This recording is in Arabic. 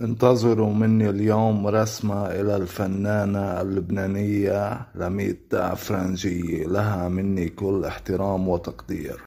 انتظروا مني اليوم رسمة إلى الفنانة اللبنانية لميتا فرنجية لها مني كل احترام وتقدير